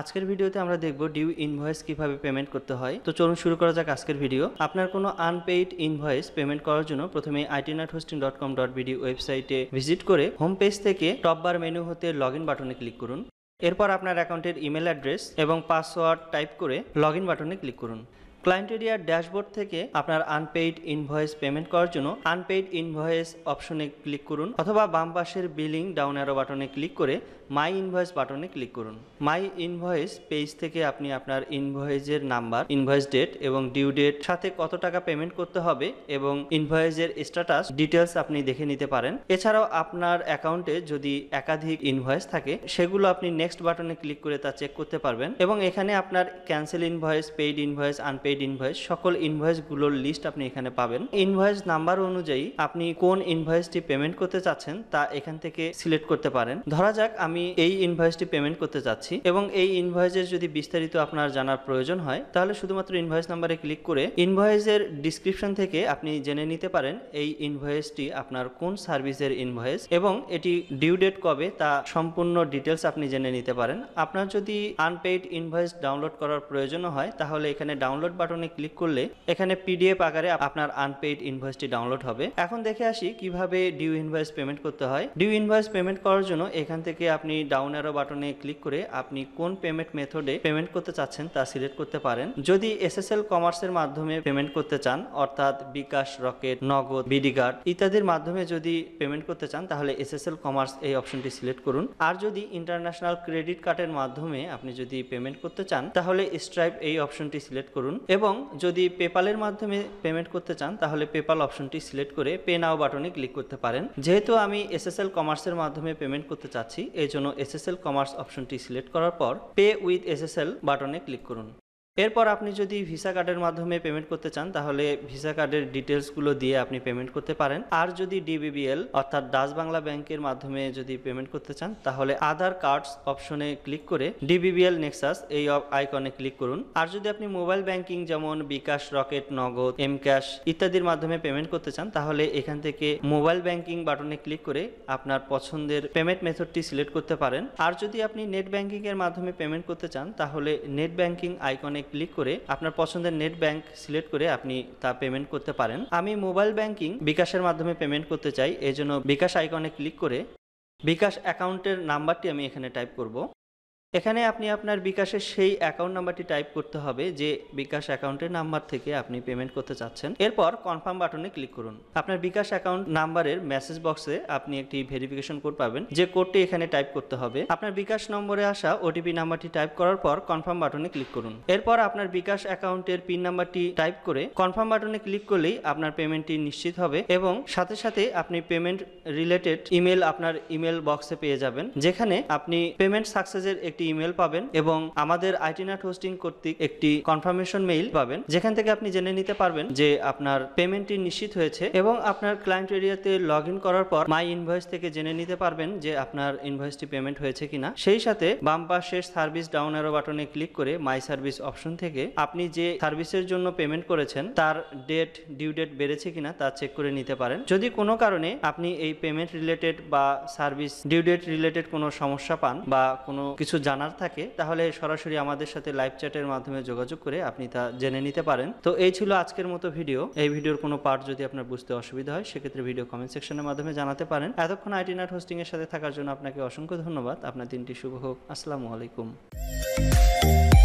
আজকের ভিডিওতে আমরা দেখব ডিউ ইনভয়েস কিভাবে পেমেন্ট করতে হয় তো চলুন শুরু করা যাক আজকের ভিডিও আপনার কোনো আনপেইড ইনভয়েস পেমেন্ট করার জন্য প্রথমে আইটিনাট hosting dot com dot BD ওয়েবসাইটে ভিজিট করে হোম পেজ থেকে টপ বার মেনু হতে লগ ইন বাটনে ক্লিক করুন এরপর আপনার অ্যাকাউন্টের ইমেল অ্যাড্রেস এবং পাসওয়ার্ড টাইপ করে লগ ইন বাটনে ক্লিক করুন ক্লায়েন্ট এরিয়ার ড্যাশবোর্ড থেকে আপনার আনপেইড ইনভয়েস পেমেন্ট করার জন্য আনপেইড ইনভয়েস অপশনে ক্লিক করুন অথবা বাম পাশের বিলিং ডাউন অ্যারো বাটনে ক্লিক করে মাই ইনভয়েস বাটনে ক্লিক করুন মাই ইনভয়েস পেজ থেকে আপনি আপনার ইনভয়েসের নাম্বার ইনভয়েস ডেট এবং ডিউ ডেট সাথে কত টাকা পেমেন্ট করতে হবে এবং ইনভয়েসের স্ট্যাটাস ডিটেলস আপনি দেখে নিতে পারেন এছাড়াও আপনার অ্যাকাউন্টে যদি একাধিক ইনভয়েস থাকে সেগুলো আপনি নেক্সট বাটনে ক্লিক করে তা চেক করতে পারবেন এবং এখানে আপনার cancel invoice paid invoice unpaid invoice সকল ইনভয়েসগুলোর লিস্ট আপনি এখানে পাবেন ইনভয়েস নাম্বার অনুযায়ী আপনি কোন ইনভয়েসটি পেমেন্ট করতে চাচ্ছেন তা এখান থেকে সিলেক্ট করতে পারেন ধরা যাক আমি আমি এই ইনভয়েসটি পেমেন্ট করতে চাচ্ছি এবং এই ইনভয়েসের যদি বিস্তারিত আপনার জানার প্রয়োজন হয় তাহলে শুধুমাত্র ইনভয়েস নাম্বারে ক্লিক করে ইনভয়েসের ডিসক্রিপশন থেকে আপনি জেনে নিতে পারেন এই ইনভয়েসটি আপনার কোন সার্ভিসের ইনভয়েস এবং এটি ডিউ ডেট কবে তা সম্পূর্ণ ডিটেলস আপনি জেনে নিতে পারেন আপনার যদি আনপেইড ইনভয়েস ডাউনলোড করার প্রয়োজন হয় তাহলে এখানে ডাউনলোড বাটনে ক্লিক করলে এখানে পিডিএফ আকারে আপনার আনপেইড ইনভয়েসটি ডাউনলোড হবে এখন দেখে আসি কিভাবে ডিউ ইনভয়েস পেমেন্ট করতে হয় ডিউ ইনভয়েস পেমেন্ট করার জন্য এখান থেকে আপনি আপনি ডাউন অ্যারো বাটনে ক্লিক করে আপনি কোন পেমেন্ট মেথডে পেমেন্ট করতে চাচ্ছেন তা সিলেক্ট করতে পারেন যদি এসএসএল কমার্সের মাধ্যমে পেমেন্ট করতে চান অর্থাৎ bKash rocket Nagad BD card ইত্যাদির মাধ্যমে যদি পেমেন্ট করতে চান তাহলে এসএসএল কমার্স এই অপশনটি সিলেক্ট করুন আর যদি ইন্টারন্যাশনাল ক্রেডিট কার্ডের মাধ্যমে আপনি যদি পেমেন্ট করতে চান তাহলে স্ট্রাইপ এই অপশনটি সিলেক্ট করুন এবং যদি পেপালের মাধ্যমে পেমেন্ট করতে চান তাহলে পেপাল অপশনটি সিলেক্ট করে পে নাও বাটনে ক্লিক করতে পারেন যেহেতু আমি এসএসএল কমার্সের মাধ্যমে পেমেন্ট করতে চাচ্ছি এই জন্য এসএসএল কমার্স অপশনটি সিলেক্ট করার পর পে উইথ এসএসএল বাটনে ক্লিক করুন এরপর আপনি যদি ভিসা কার্ডের মাধ্যমে পেমেন্ট করতে চান তাহলে ভিসা কার্ডের ডিটেলসগুলো দিয়ে আপনি পেমেন্ট করতে পারেন আর যদি ডিবিবিএল অর্থাৎ ডাচ বাংলা ব্যাংকের মাধ্যমে যদি পেমেন্ট করতে চান তাহলে আধার কার্ডস অপশনে ক্লিক করে ডিবিবিএল নেক্সাস এই আইকনে ক্লিক করুন আর যদি আপনি মোবাইল ব্যাংকিং যেমন bKash rocket Nagad M cash ইত্যাদির মাধ্যমে পেমেন্ট করতে চান তাহলে এখান থেকে মোবাইল ব্যাংকিং বাটনে ক্লিক করে আপনার পছন্দের পেমেন্ট মেথডটি সিলেক্ট করতে পারেন আর যদি আপনি নেট ব্যাংকিং এর মাধ্যমে পেমেন্ট করতে চান তাহলে নেট ব্যাংকিং আইকনে ক্লিক করে আপনার পছন্দের নেট ব্যাংক সিলেক্ট করে আপনি তা পেমেন্ট করতে পারেন আমি মোবাইল ব্যাংকিং বিকাশের মাধ্যমে পেমেন্ট করতে চাই এজন্য বিকাশ আইকনে ক্লিক করে বিকাশ অ্যাকাউন্টের নাম্বারটি আমি এখানে টাইপ করব এখানে আপনি আপনার বিকাশের সেই অ্যাকাউন্ট নাম্বারটি টাইপ করতে হবে যে বিকাশ অ্যাকাউন্টের নাম্বার থেকে আপনি পেমেন্ট করতে চাচ্ছেন এরপর কনফার্ম বাটনে ক্লিক করুন আপনার বিকাশ অ্যাকাউন্ট নাম্বারের মেসেজ বক্সে আপনি একটি ভেরিফিকেশন কোড পাবেন যে কোডটি এখানে টাইপ করতে হবে আপনার বিকাশ নম্বরে আসা ওটিপি নাম্বারটি টাইপ করার পর কনফার্ম বাটনে ক্লিক করুন এরপর আপনার বিকাশ অ্যাকাউন্টের পিন নাম্বারটি টাইপ করে কনফার্ম বাটনে ক্লিক করলেই আপনার পেমেন্টটি নিশ্চিত হবে এবং সাথে সাথে আপনি পেমেন্ট রিলেটেড ইমেল আপনার ইমেল বক্সে পেয়ে যাবেন যেখানে আপনি পেমেন্ট সাকসেসের একটি ইমেল পাবেন এবং আমাদের আইটিনাট হোস্টিং কর্তৃক একটি কনফার্মেশন মেইল পাবেন যেখান থেকে আপনি জেনে নিতে পারবেন যে আপনার পেমেন্টটি নিশ্চিত হয়েছে এবং আপনার ক্লায়েন্ট এরিয়াতে লগ করার পর মাই ইনভয়েস থেকে জেনে নিতে পারবেন যে আপনার ইনভয়েসটি পেমেন্ট হয়েছে কিনা সেই সাথে বাম পাশের সার্ভিস ডাউন এরো বাটনে ক্লিক করে মাই সার্ভিস অপশন থেকে আপনি যে সার্ভিসের জন্য পেমেন্ট করেছেন তার ডেট ডিউ ডেট বেড়েছে কিনা তা চেক করে নিতে পারেন যদি কোনো কারণে আপনি এই পেমেন্ট রিলেটেড বা সার্ভিস ডিউ ডেট রিলেটেড কোনো সমস্যা পান বা কোনো কিছু জানার থাকে তাহলে সরাসরি আমাদের সাথে লাইভ চ্যাটের মাধ্যমে যোগাযোগ করে আপনি তা জেনে নিতে পারেন তো এই ছিল আজকের মতো ভিডিও এই ভিডিওর কোনো পার্ট যদি আপনার বুঝতে অসুবিধা হয় সেক্ষেত্রে ভিডিও কমেন্ট সেকশনের মাধ্যমে জানাতে পারেন এতক্ষণ আইটি নাট হোস্টিংয়ের সাথে থাকার জন্য আপনাকে অসংখ্য ধন্যবাদ আপনার দিনটি শুভ হোক আসসালামু আলাইকুম